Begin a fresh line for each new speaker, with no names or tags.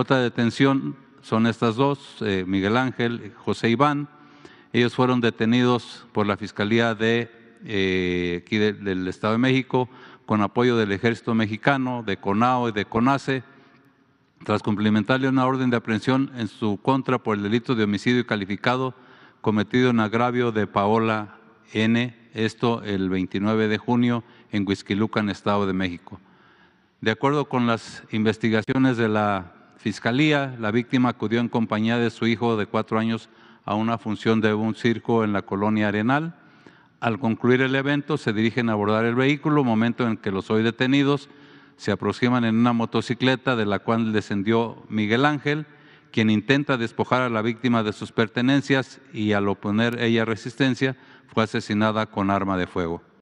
Otra detención son estas dos, eh, Miguel Ángel y José Iván. Ellos fueron detenidos por la Fiscalía eh, del Estado de México con apoyo del Ejército Mexicano, de CONAO y de CONACE, tras cumplimentarle una orden de aprehensión en su contra por el delito de homicidio calificado cometido en agravio de Paola N., esto el 29 de junio en en Estado de México. De acuerdo con las investigaciones de la fiscalía, la víctima acudió en compañía de su hijo de cuatro años a una función de un circo en la colonia Arenal. Al concluir el evento, se dirigen a abordar el vehículo, momento en que los hoy detenidos se aproximan en una motocicleta de la cual descendió Miguel Ángel, quien intenta despojar a la víctima de sus pertenencias y al oponer ella resistencia, fue asesinada con arma de fuego.